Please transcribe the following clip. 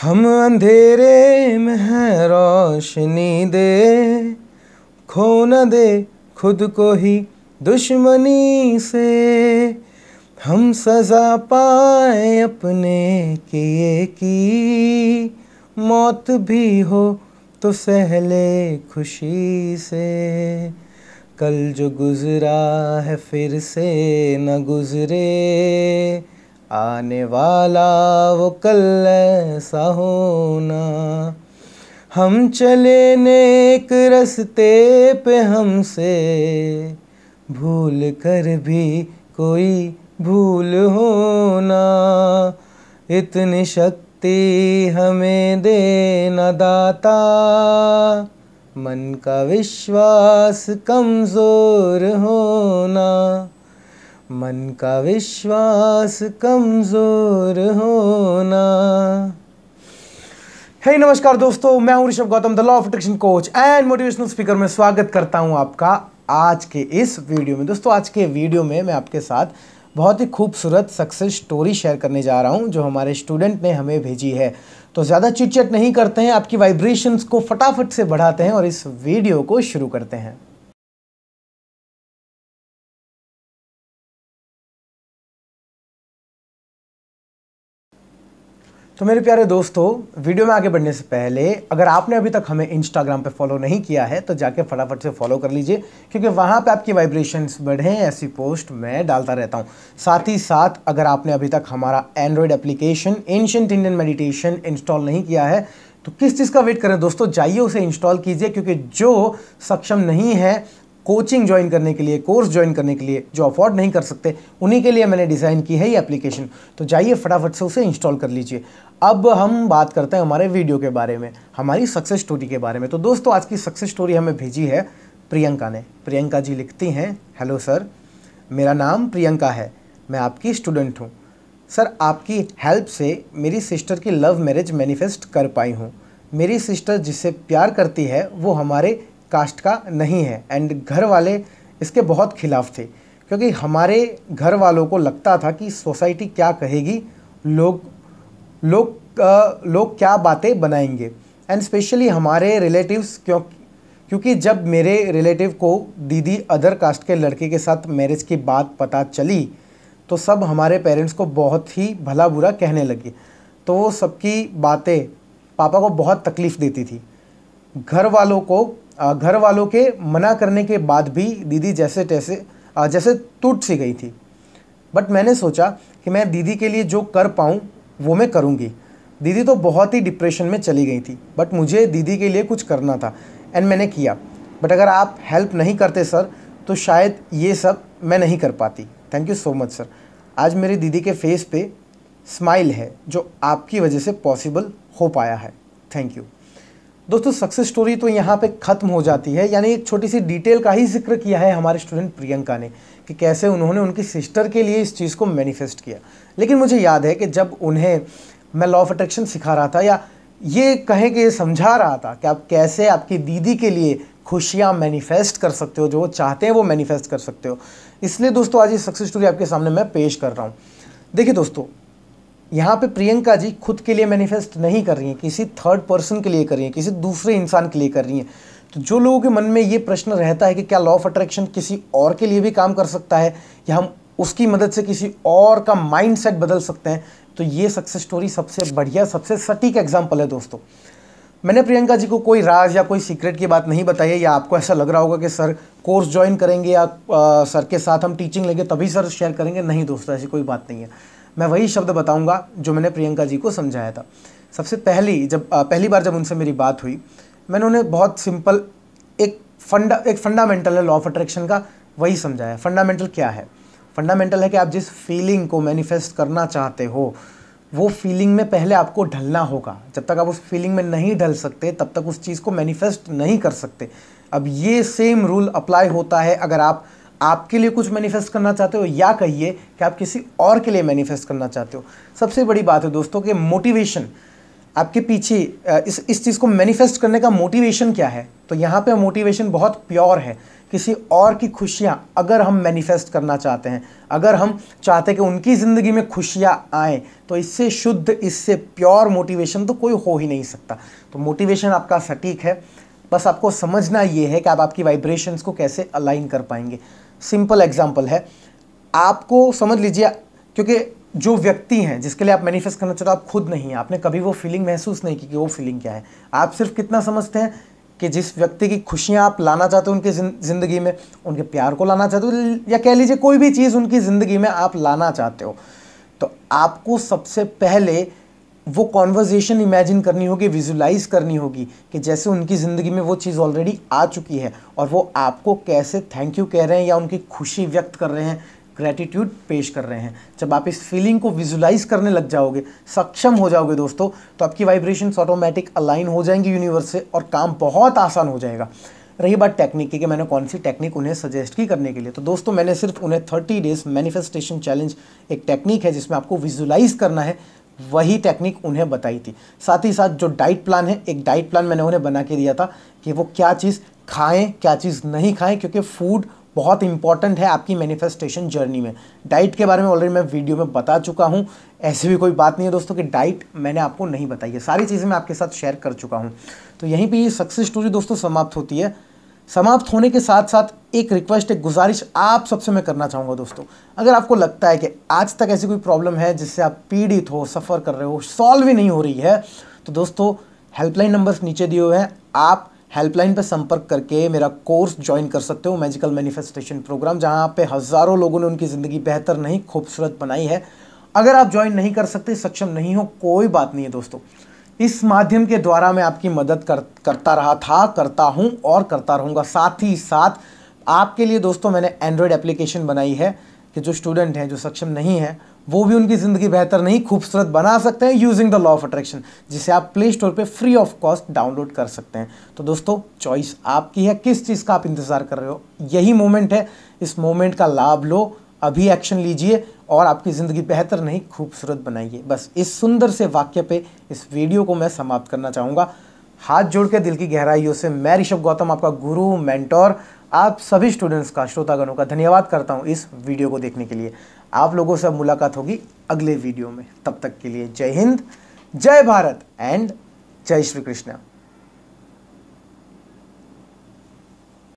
हम अंधेरे में हैं रोशनी दे खो न दे खुद को ही दुश्मनी से हम सजा पाए अपने किए की मौत भी हो तो सहले खुशी से कल जो गुज़रा है फिर से न गुज़रे आने वाला वो कल ऐसा होना हम चले नेक रस्ते पे हमसे भूल कर भी कोई भूल होना इतनी शक्ति हमें देना दाता मन का विश्वास कमज़ोर होना मन का विश्वास कमज़ोर होना हे hey, नमस्कार दोस्तों मैं हूं Rishabh Gautam the law of attraction coach and motivational speaker में स्वागत करता हूं आपका आज के इस वीडियो में दोस्तों आज के वीडियो में मैं आपके साथ बहुत ही खूबसूरत सक्सेस स्टोरी शेयर करने जा रहा हूं जो हमारे स्टूडेंट ने हमें भेजी है तो ज़्यादा चिटचट नहीं करते हैं आपकी वाइब्रेशंस को फटाफट से बढ़ाते हैं और इस वीडियो को शुरू करते हैं तो मेरे प्यारे दोस्तों वीडियो में आगे बढ़ने से पहले अगर आपने अभी तक हमें इंस्टाग्राम पे फॉलो नहीं किया है तो जाके फटाफट से फॉलो कर लीजिए क्योंकि वहाँ पे आपकी वाइब्रेशंस बढ़ें ऐसी पोस्ट मैं डालता रहता हूँ साथ ही साथ अगर आपने अभी तक हमारा android application ancient Indian meditation install नहीं किया है तो किस चीज़ का वेट करें दोस्तों जाइए उसे इंस्टॉल कीजिए क्योंकि जो सक्षम नहीं है कोचिंग ज्वाइन करने के लिए कोर्स ज्वाइन करने के लिए जो अफोर्ड नहीं कर सकते उन्हीं के लिए मैंने डिज़ाइन की है ये एप्लीकेशन तो जाइए फटाफट से उसे इंस्टॉल कर लीजिए अब हम बात करते हैं हमारे वीडियो के बारे में हमारी सक्सेस स्टोरी के बारे में तो दोस्तों आज की सक्सेस स्टोरी हमें भेजी है प्रियंका ने प्रियंका जी लिखती हैं हेलो सर मेरा नाम प्रियंका है मैं आपकी स्टूडेंट हूँ सर आपकी हेल्प से मेरी सिस्टर की लव मैरिज मैनिफेस्ट कर पाई हूँ मेरी सिस्टर जिससे प्यार करती है वो हमारे कास्ट का नहीं है एंड घर वाले इसके बहुत खिलाफ थे क्योंकि हमारे घर वालों को लगता था कि सोसाइटी क्या कहेगी लोग लोग लोग क्या बातें बनाएंगे एंड स्पेशली हमारे रिलेटिव्स क्यों क्योंकि जब मेरे रिलेटिव को दीदी अदर कास्ट के लड़के के साथ मैरिज की बात पता चली तो सब हमारे पेरेंट्स को बहुत ही भला बुरा कहने लगे तो वो सबकी बातें पापा को बहुत तकलीफ़ देती थी घर वालों को घर वालों के मना करने के बाद भी दीदी जैसे तैसे जैसे टूट सी गई थी बट मैंने सोचा कि मैं दीदी के लिए जो कर पाऊँ वो मैं करूँगी दीदी तो बहुत ही डिप्रेशन में चली गई थी बट मुझे दीदी के लिए कुछ करना था एंड मैंने किया बट अगर आप हेल्प नहीं करते सर तो शायद ये सब मैं नहीं कर पाती thank you so much sir आज मेरी दीदी के फेस पे स्माइल है जो आपकी वजह से पॉसिबल हो पाया है थैंक यू दोस्तों सक्सेस स्टोरी तो यहाँ पे ख़त्म हो जाती है यानी एक छोटी सी डिटेल का ही जिक्र किया है हमारे स्टूडेंट प्रियंका ने कि कैसे उन्होंने उनकी सिस्टर के लिए इस चीज़ को मैनिफेस्ट किया लेकिन मुझे याद है कि जब उन्हें मैं लॉ ऑफ अट्रैक्शन सिखा रहा था या ये कहें कि ये समझा रहा था कि आप कैसे आपकी दीदी के लिए खुशियाँ मैनिफेस्ट कर सकते हो जो वो चाहते हैं वो मैनिफेस्ट कर सकते हो इसलिए दोस्तों आज ये सक्सेस स्टोरी आपके सामने मैं पेश कर रहा हूँ देखिए दोस्तों यहाँ पे प्रियंका जी खुद के लिए मैनिफेस्ट नहीं कर रही हैं किसी थर्ड पर्सन के लिए कर रही हैं किसी दूसरे इंसान के लिए कर रही हैं तो जो लोगों के मन में ये प्रश्न रहता है कि क्या लॉ ऑफ अट्रैक्शन किसी और के लिए भी काम कर सकता है या हम उसकी मदद से किसी और का माइंड बदल सकते हैं तो ये सक्सेस स्टोरी सबसे बढ़िया सबसे सटीक एग्जाम्पल है दोस्तों मैंने प्रियंका जी को कोई राज या कोई सीक्रेट की बात नहीं बताई है या आपको ऐसा लग रहा होगा कि सर कोर्स ज्वाइन करेंगे या आ, सर के साथ हम टीचिंग लेंगे तभी सर शेयर करेंगे नहीं दोस्तों ऐसी कोई बात नहीं है मैं वही शब्द बताऊंगा जो मैंने प्रियंका जी को समझाया था सबसे पहली जब पहली बार जब उनसे मेरी बात हुई मैंने उन्हें बहुत सिंपल एक फंडा एक फंडामेंटल है लॉ ऑफ अट्रैक्शन का वही समझाया फंडामेंटल क्या है फंडामेंटल है कि आप जिस फीलिंग को मैनिफेस्ट करना चाहते हो वो फीलिंग में पहले आपको ढलना होगा जब तक आप उस फीलिंग में नहीं ढल सकते तब तक उस चीज़ को मैनिफेस्ट नहीं कर सकते अब ये सेम रूल अप्लाई होता है अगर आप आपके लिए कुछ मैनिफेस्ट करना चाहते हो या कहिए कि आप किसी और के लिए मैनिफेस्ट करना चाहते हो सबसे बड़ी बात है दोस्तों कि मोटिवेशन आपके पीछे इस इस चीज़ को मैनिफेस्ट करने का मोटिवेशन क्या है तो यहाँ पे मोटिवेशन बहुत प्योर है किसी और की खुशियाँ अगर हम मैनिफेस्ट करना चाहते हैं अगर हम चाहते हैं कि उनकी ज़िंदगी में खुशियाँ आएँ तो इससे शुद्ध इससे प्योर मोटिवेशन तो कोई हो ही नहीं सकता तो मोटिवेशन आपका सटीक है बस आपको समझना ये है कि आप आपकी वाइब्रेशंस को कैसे अलाइन कर पाएंगे सिंपल एग्जाम्पल है आपको समझ लीजिए क्योंकि जो व्यक्ति हैं जिसके लिए आप मैनिफेस्ट करना चाहते हो आप खुद नहीं हैं आपने कभी वो फीलिंग महसूस नहीं की कि वो फीलिंग क्या है आप सिर्फ कितना समझते हैं कि जिस व्यक्ति की खुशियाँ आप लाना चाहते हो उनकी ज़िंदगी में उनके प्यार को लाना चाहते हो या कह लीजिए कोई भी चीज़ उनकी ज़िंदगी में आप लाना चाहते हो तो आपको सबसे पहले वो कॉन्वर्जेशन इमेजिन करनी होगी विजुलाइज करनी होगी कि जैसे उनकी ज़िंदगी में वो चीज़ ऑलरेडी आ चुकी है और वो आपको कैसे थैंक यू कह रहे हैं या उनकी खुशी व्यक्त कर रहे हैं ग्रेटिट्यूड पेश कर रहे हैं जब आप इस फीलिंग को विजुलाइज करने लग जाओगे सक्षम हो जाओगे दोस्तों तो आपकी वाइब्रेशन ऑटोमेटिक अलाइन हो जाएंगी यूनिवर्स से और काम बहुत आसान हो जाएगा रही बात टेक्निक की कि मैंने कौन सी टेक्निक उन्हें सजेस्ट की करने के लिए तो दोस्तों मैंने सिर्फ उन्हें थर्टी डेज मैनिफेस्टेशन चैलेंज एक टेक्निक है जिसमें आपको विजुलाइज करना है वही टेक्निक उन्हें बताई थी साथ ही साथ जो डाइट प्लान है एक डाइट प्लान मैंने उन्हें बना के दिया था कि वो क्या चीज़ खाएं क्या चीज़ नहीं खाएं क्योंकि फूड बहुत इंपॉर्टेंट है आपकी मैनिफेस्टेशन जर्नी में डाइट के बारे में ऑलरेडी मैं वीडियो में बता चुका हूँ ऐसी भी कोई बात नहीं है दोस्तों कि डाइट मैंने आपको नहीं बताई है सारी चीज़ें मैं आपके साथ शेयर कर चुका हूँ तो यहीं पर ये सक्सेस स्टोरी दोस्तों समाप्त होती है समाप्त होने के साथ साथ एक रिक्वेस्ट एक गुजारिश आप सबसे मैं करना चाहूँगा दोस्तों अगर आपको लगता है कि आज तक ऐसी कोई प्रॉब्लम है जिससे आप पीड़ित हो सफ़र कर रहे हो सॉल्व ही नहीं हो रही है तो दोस्तों हेल्पलाइन नंबर्स नीचे दिए हुए हैं आप हेल्पलाइन पर संपर्क करके मेरा कोर्स ज्वाइन कर सकते हो मैजिकल मैनिफेस्टेशन प्रोग्राम जहाँ पे हज़ारों लोगों ने उनकी ज़िंदगी बेहतर नहीं खूबसूरत बनाई है अगर आप ज्वाइन नहीं कर सकते सक्षम नहीं हो कोई बात नहीं है दोस्तों इस माध्यम के द्वारा मैं आपकी मदद कर करता रहा था करता हूँ और करता रहूँगा साथ ही साथ आपके लिए दोस्तों मैंने एंड्रॉयड एप्लीकेशन बनाई है कि जो स्टूडेंट हैं जो सक्षम नहीं है वो भी उनकी ज़िंदगी बेहतर नहीं खूबसूरत बना सकते हैं using the law of attraction जिसे आप प्ले स्टोर पर फ्री ऑफ कॉस्ट डाउनलोड कर सकते हैं तो दोस्तों चॉइस आपकी है किस चीज़ का आप इंतज़ार कर रहे हो यही मोमेंट है इस मोमेंट का लाभ लो अभी एक्शन लीजिए और आपकी ज़िंदगी बेहतर नहीं खूबसूरत बनाइए बस इस सुंदर से वाक्य पे इस वीडियो को मैं समाप्त करना चाहूँगा हाथ जोड़ के दिल की गहराइयों से मैं ऋषभ गौतम आपका गुरु मेंटोर आप सभी स्टूडेंट्स का श्रोतागणों का धन्यवाद करता हूँ इस वीडियो को देखने के लिए आप लोगों से मुलाकात होगी अगले वीडियो में तब तक के लिए जय हिंद जय भारत एंड जय श्री कृष्णा